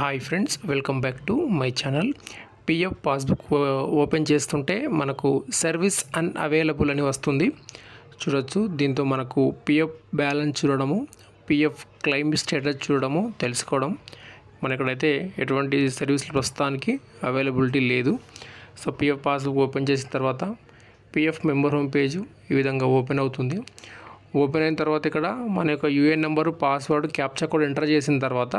hi friends welcome back to my channel PF passbook open చేస్తుంటే మనకు service అన్ available అని వస్తుంది చూడొచ్చు దీంతో మనకు పిఎఫ్ బ్యాలెన్స్ చూడడము పిఎఫ్ క్లెయిమ్ స్టేటస్ చూడడము తెలుసుకోవడం మన ఇక్కడైతే ఎటువంటి సర్వీసులు ప్రస్తుతానికి అవైలబిలిటీ లేదు సో పిఎఫ్ పాస్బుక్ ఓపెన్ చేసిన తర్వాత పిఎఫ్ మెంబర్ హోమ్ పేజ్ ఈ విధంగా ఓపెన్ అవుతుంది ఓపెన్ అయిన తర్వాత ఇక్కడ మన యొక్క UAN number password capture code enter చేసిన తర్వాత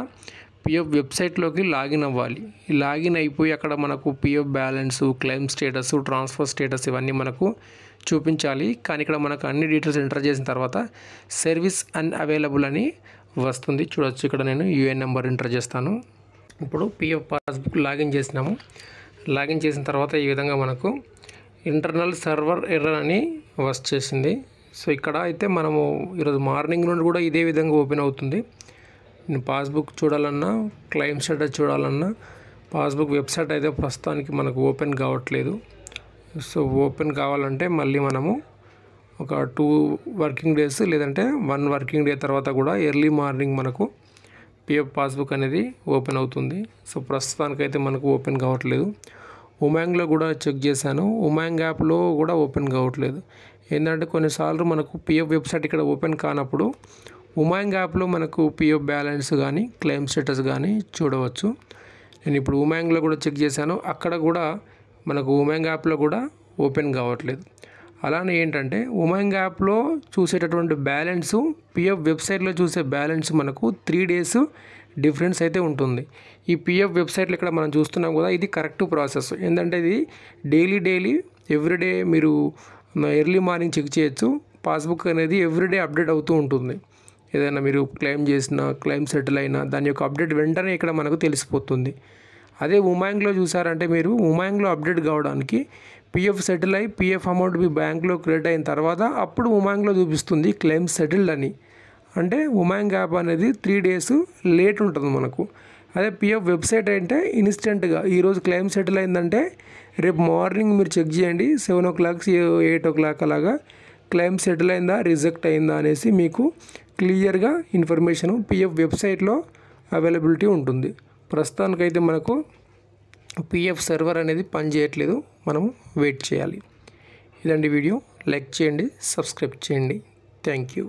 పిఎఫ్ వెబ్సైట్లోకి లాగిన్ అవ్వాలి లాగిన్ అయిపోయి అక్కడ మనకు PF balance claim status transfer status ఇవన్నీ మనకు చూపించాలి కానీ ఇక్కడ మనకు అన్ని డీటెయిల్స్ ఎంటర్ చేసిన తర్వాత సర్వీస్ అన్ అవైలబుల్ అని వస్తుంది చూడొచ్చు ఇక్కడ నేను యూఎన్ నెంబర్ ఎంటర్ చేస్తాను ఇప్పుడు పిఎఫ్ పాస్బుక్ లాగిన్ చేసినాము లాగిన్ చేసిన తర్వాత ఈ విధంగా మనకు ఇంటర్నల్ సర్వర్ ఎర్రర్ అని వస్తుంది సో ఇక్కడ అయితే మనము ఈరోజు మార్నింగ్ నుండి కూడా ఇదే విధంగా ఓపెన్ అవుతుంది పాస్బుక్ చూడాలన్నా క్లెయిమ్ స్టేటస్ చూడాలన్నా పాస్బుక్ వెబ్సైట్ అయితే ప్రస్తుతానికి మనకు ఓపెన్ కావట్లేదు సో ఓపెన్ కావాలంటే మళ్ళీ మనము ఒక టూ వర్కింగ్ డేస్ లేదంటే వన్ వర్కింగ్ డే తర్వాత కూడా ఎర్లీ మార్నింగ్ మనకు పిఎఫ్ పాస్బుక్ అనేది ఓపెన్ అవుతుంది సో ప్రస్తుతానికైతే మనకు ఓపెన్ కావట్లేదు ఉమాంగ్లో కూడా చెక్ చేశాను ఉమాంగ్ యాప్లో కూడా ఓపెన్ కావట్లేదు ఏంటంటే కొన్నిసార్లు మనకు పిఎఫ్ వెబ్సైట్ ఇక్కడ ఓపెన్ కానప్పుడు ఉమాంగ్ యాప్లో మనకు పిఎఫ్ బ్యాలెన్స్ కానీ క్లెయిమ్ స్టేటస్ కానీ చూడవచ్చు నేను ఇప్పుడు ఉమాంగ్లో కూడా చెక్ చేశాను అక్కడ కూడా మనకు ఉమాంగ్ యాప్లో కూడా ఓపెన్ కావట్లేదు అలానే ఏంటంటే ఉమాంగ్ యాప్లో చూసేటటువంటి బ్యాలెన్స్ పిఎఫ్ వెబ్సైట్లో చూసే బ్యాలెన్స్ మనకు త్రీ డేస్ డిఫరెన్స్ అయితే ఉంటుంది ఈ పిఎఫ్ వెబ్సైట్లో ఇక్కడ మనం చూస్తున్నాం కదా ఇది కరెక్ట్ ప్రాసెస్ ఏంటంటే ఇది డైలీ డైలీ ఎవ్రీడే మీరు ఎర్లీ మార్నింగ్ చెక్ చేయొచ్చు పాస్బుక్ అనేది ఎవ్రీడే అప్డేట్ అవుతూ ఉంటుంది ఏదైనా మీరు క్లెయిమ్ చేసిన క్లెయిమ్ సెటిల్ అయినా దాని యొక్క అప్డేట్ వెంటనే ఇక్కడ మనకు తెలిసిపోతుంది అదే ఉమాంగ్లో చూసారంటే మీరు ఉమాంగ్లో అప్డేట్ కావడానికి పిఎఫ్ సెటిల్ అయి పిఎఫ్ అమౌంట్ మీ బ్యాంక్లో క్రియేట్ అయిన తర్వాత అప్పుడు ఉమాంగ్లో చూపిస్తుంది క్లెయిమ్ సెటిల్డ్ అని అంటే ఉమాంగ్ యాప్ అనేది త్రీ డేస్ లేట్ ఉంటుంది మనకు అదే పిఎఫ్ వెబ్సైట్ అంటే ఇన్స్టెంట్గా ఈరోజు క్లెయిమ్ సెటిల్ అయిందంటే రేపు మార్నింగ్ మీరు చెక్ చేయండి seven o'clock eight o'clock అలాగా క్లెయిమ్ సెటిల్ అయిందా రిజెక్ట్ అయిందా అనేసి మీకు క్లియర్గా ఇన్ఫర్మేషను పిఎఫ్ వెబ్సైట్లో అవైలబిలిటీ ఉంటుంది ప్రస్తుతానికైతే మనకు పిఎఫ్ సర్వర్ అనేది పనిచేయట్లేదు మనం వెయిట్ చేయాలి ఇలాంటి వీడియో లైక్ చేయండి సబ్స్క్రైబ్ చేయండి థ్యాంక్ యూ